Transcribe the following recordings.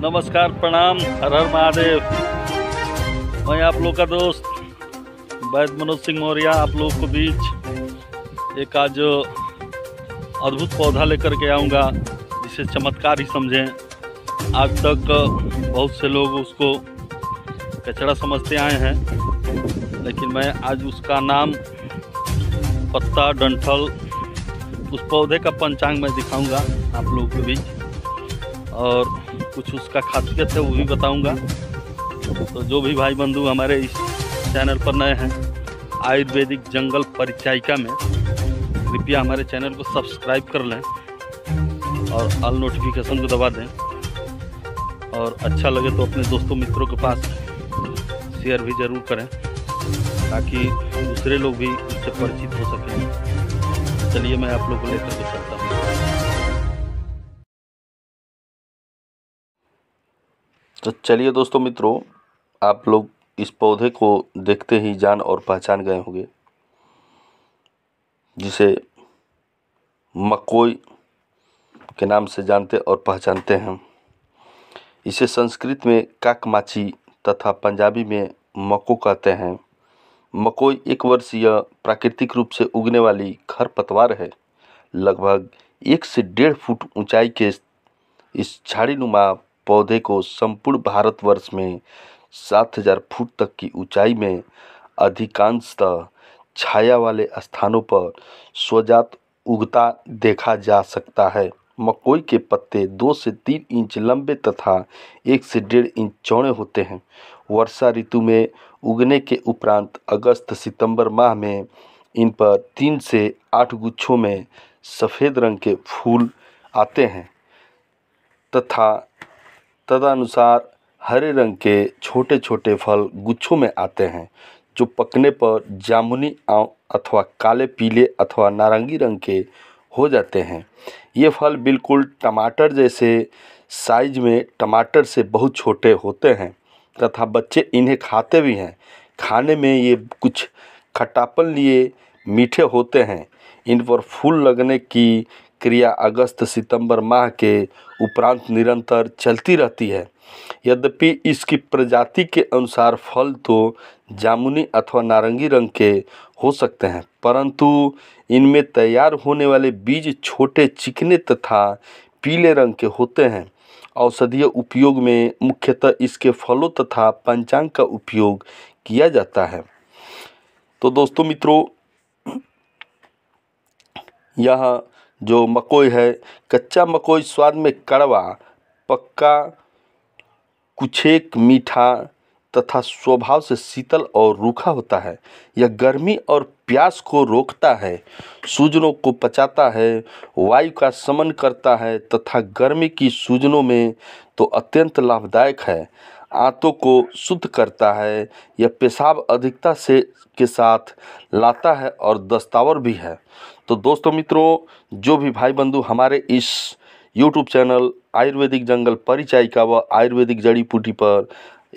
नमस्कार प्रणाम हर हर महादेव मैं आप लोग का दोस्त वैद मनोज सिंह मौर्य आप लोग को बीच एक आज अद्भुत पौधा लेकर के आऊँगा जिसे चमत्कार ही समझें आज तक बहुत से लोग उसको कचरा समझते आए हैं लेकिन मैं आज उसका नाम पत्ता डंठल उस पौधे का पंचांग मैं दिखाऊंगा आप लोगों के बीच और कुछ उसका खासियत है वो भी बताऊंगा तो जो भी भाई बंधु हमारे इस चैनल पर नए हैं आयुर्वेदिक जंगल परिचायिका में कृपया हमारे चैनल को सब्सक्राइब कर लें और ऑल नोटिफिकेशन को दबा दें और अच्छा लगे तो अपने दोस्तों मित्रों के पास शेयर भी ज़रूर करें ताकि दूसरे लोग भी उससे परिचित हो सकें चलिए मैं आप लोग को लेकर के तो चलिए दोस्तों मित्रों आप लोग इस पौधे को देखते ही जान और पहचान गए होंगे जिसे मकोई के नाम से जानते और पहचानते हैं इसे संस्कृत में काकमाची तथा पंजाबी में मको कहते हैं मकोई एक वर्षीय प्राकृतिक रूप से उगने वाली खरपतवार है लगभग एक से डेढ़ फुट ऊंचाई के इस झाड़ीनुमा पौधे को संपूर्ण भारतवर्ष में सात हज़ार फुट तक की ऊंचाई में अधिकांशतः छाया वाले स्थानों पर स्वजात उगता देखा जा सकता है मकोई के पत्ते दो से तीन इंच लंबे तथा एक से डेढ़ इंच चौड़े होते हैं वर्षा ऋतु में उगने के उपरांत अगस्त सितंबर माह में इन पर तीन से आठ गुच्छों में सफ़ेद रंग के फूल आते हैं तथा तदनुसार हरे रंग के छोटे छोटे फल गुच्छों में आते हैं जो पकने पर जामुनी अथवा काले पीले अथवा नारंगी रंग के हो जाते हैं ये फल बिल्कुल टमाटर जैसे साइज में टमाटर से बहुत छोटे होते हैं तथा बच्चे इन्हें खाते भी हैं खाने में ये कुछ खट्टापन लिए मीठे होते हैं इन पर फूल लगने की क्रिया अगस्त सितंबर माह के उपरांत निरंतर चलती रहती है यद्यपि इसकी प्रजाति के अनुसार फल तो जामुनी अथवा नारंगी रंग के हो सकते हैं परंतु इनमें तैयार होने वाले बीज छोटे चिकने तथा पीले रंग के होते हैं औषधीय उपयोग में मुख्यतः इसके फलों तथा पंचांग का उपयोग किया जाता है तो दोस्तों मित्रों यह जो मकोई है कच्चा मकोई स्वाद में कड़वा पक्का कुछेक मीठा तथा स्वभाव से शीतल और रूखा होता है यह गर्मी और प्यास को रोकता है सूजनों को पचाता है वायु का समन करता है तथा गर्मी की सूजनों में तो अत्यंत लाभदायक है आंतों को शुद्ध करता है यह पेशाब अधिकता से के साथ लाता है और दस्तावर भी है तो दोस्तों मित्रों जो भी भाई बंधु हमारे इस यूट्यूब चैनल आयुर्वेदिक जंगल परिचय का व आयुर्वेदिक जड़ी बूटी पर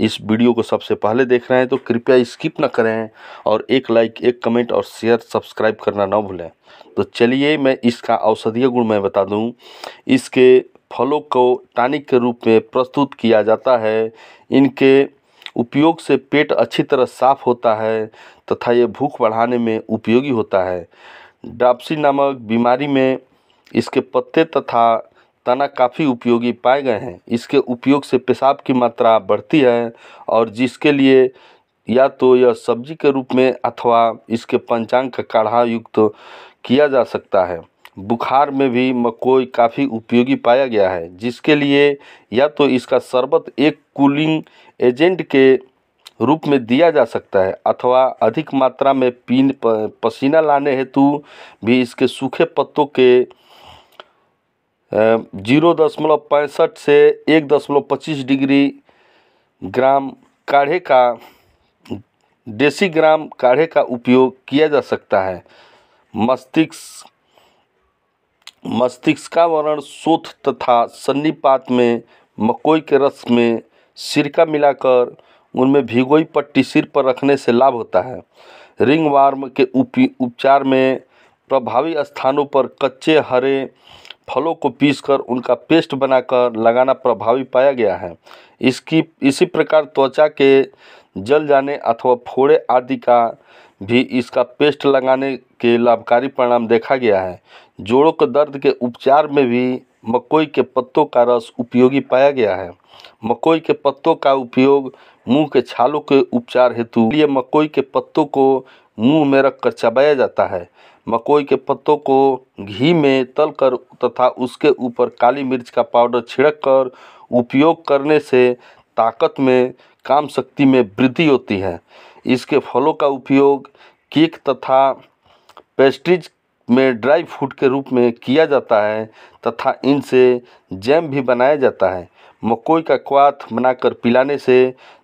इस वीडियो को सबसे पहले देख रहे हैं तो कृपया स्किप ना करें और एक लाइक एक कमेंट और शेयर सब्सक्राइब करना ना भूलें तो चलिए मैं इसका औषधीय गुण मैं बता दूं इसके फलों को टानिक के रूप में प्रस्तुत किया जाता है इनके उपयोग से पेट अच्छी तरह साफ होता है तथा ये भूख बढ़ाने में उपयोगी होता है डापसी नामक बीमारी में इसके पत्ते तथा तना काफ़ी उपयोगी पाए गए हैं इसके उपयोग से पेशाब की मात्रा बढ़ती है और जिसके लिए या तो यह सब्जी के रूप में अथवा इसके पंचांग का काढ़ा युक्त तो किया जा सकता है बुखार में भी मकोई काफ़ी उपयोगी पाया गया है जिसके लिए या तो इसका शरबत एक कूलिंग एजेंट के रूप में दिया जा सकता है अथवा अधिक मात्रा में पीन पसीना लाने हेतु भी इसके सूखे पत्तों के जीरो दशमलव पैंसठ से एक दशमलव पच्चीस डिग्री ग्राम काढ़े का डेसी ग्राम काढ़े का उपयोग किया जा सकता है मस्तिष्क मस्तिष्क वरण शोथ तथा सन्निपात में मकोई के रस में सिरका मिलाकर उनमें भिगोई पट्टी सिर पर रखने से लाभ होता है रिंग वार्म के उपचार में प्रभावी स्थानों पर कच्चे हरे फलों को पीसकर उनका पेस्ट बनाकर लगाना प्रभावी पाया गया है इसकी इसी प्रकार त्वचा के जल जाने अथवा फोड़े आदि का भी इसका पेस्ट लगाने के लाभकारी परिणाम देखा गया है जोड़ों के दर्द के उपचार में भी मकोई के पत्तों का रस उपयोगी पाया गया है मकोई के पत्तों का उपयोग मुंह के छालों के उपचार हेतु लिए मकोई के पत्तों को मुंह में रखकर चबाया जाता है मकोई के पत्तों को घी में तलकर तथा उसके ऊपर काली मिर्च का पाउडर छिड़क कर उपयोग करने से ताकत में काम शक्ति में वृद्धि होती है इसके फलों का उपयोग केक तथा पेस्ट्रीज में ड्राई फ्रूट के रूप में किया जाता है तथा इनसे जैम भी बनाया जाता है मकोई का क्वाथ बनाकर पिलाने से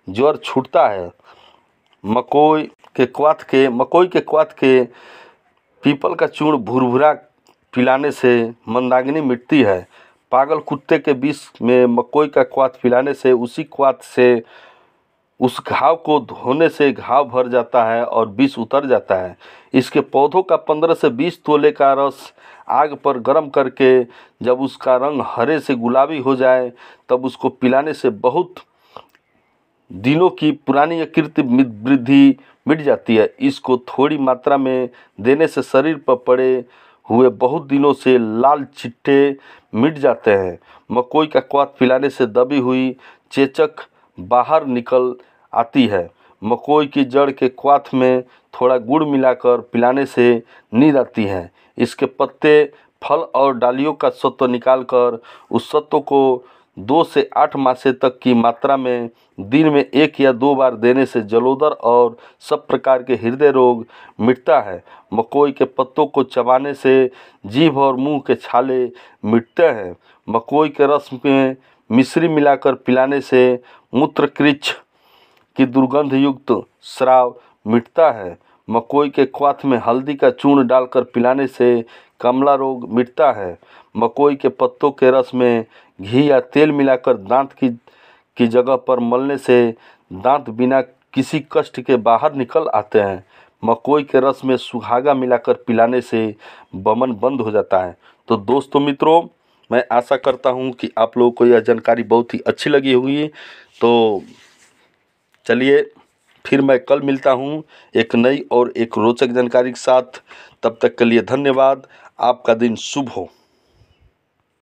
ज्वर छूटता है मकोई के क्वाथ के मकोई के क्वाथ के पीपल का चूर्ण भुरभुरा पिलाने से मंदाग्नि मिटती है पागल कुत्ते के बीच में मकोई का क्वाथ पिलाने से उसी क्वाथ से उस घाव को धोने से घाव भर जाता है और विष उतर जाता है इसके पौधों का पंद्रह से बीस तोले का रस आग पर गर्म करके जब उसका रंग हरे से गुलाबी हो जाए तब उसको पिलाने से बहुत दिनों की पुरानी अकृत वृद्धि मिट जाती है इसको थोड़ी मात्रा में देने से शरीर पर पड़े हुए बहुत दिनों से लाल चिट्टे मिट जाते हैं मकोई का क्वात पिलाने से दबी हुई चेचक बाहर निकल आती है मकोई की जड़ के क्वाथ में थोड़ा गुड़ मिलाकर पिलाने से नींद आती है इसके पत्ते फल और डालियों का सत्व निकालकर उस सत्व को दो से आठ मासे तक की मात्रा में दिन में एक या दो बार देने से जलोदर और सब प्रकार के हृदय रोग मिटता है मकोई के पत्तों को चबाने से जीभ और मुंह के छाले मिटते हैं मकोई के रस में मिश्री मिलाकर पिलाने से मूत्रकृच की दुर्गंध युक्त श्राव मिटता है मकोई के क्वाथ में हल्दी का चूर्ण डालकर पिलाने से कमला रोग मिटता है मकोई के पत्तों के रस में घी या तेल मिलाकर दांत की की जगह पर मलने से दांत बिना किसी कष्ट के बाहर निकल आते हैं मकोई के रस में सुहागा मिलाकर पिलाने से बमन बंद हो जाता है तो दोस्तों मित्रों मैं आशा करता हूँ कि आप लोगों को यह जानकारी बहुत ही अच्छी लगी होगी तो चलिए फिर मैं कल मिलता हूँ एक नई और एक रोचक जानकारी के साथ तब तक के लिए धन्यवाद आपका दिन शुभ हो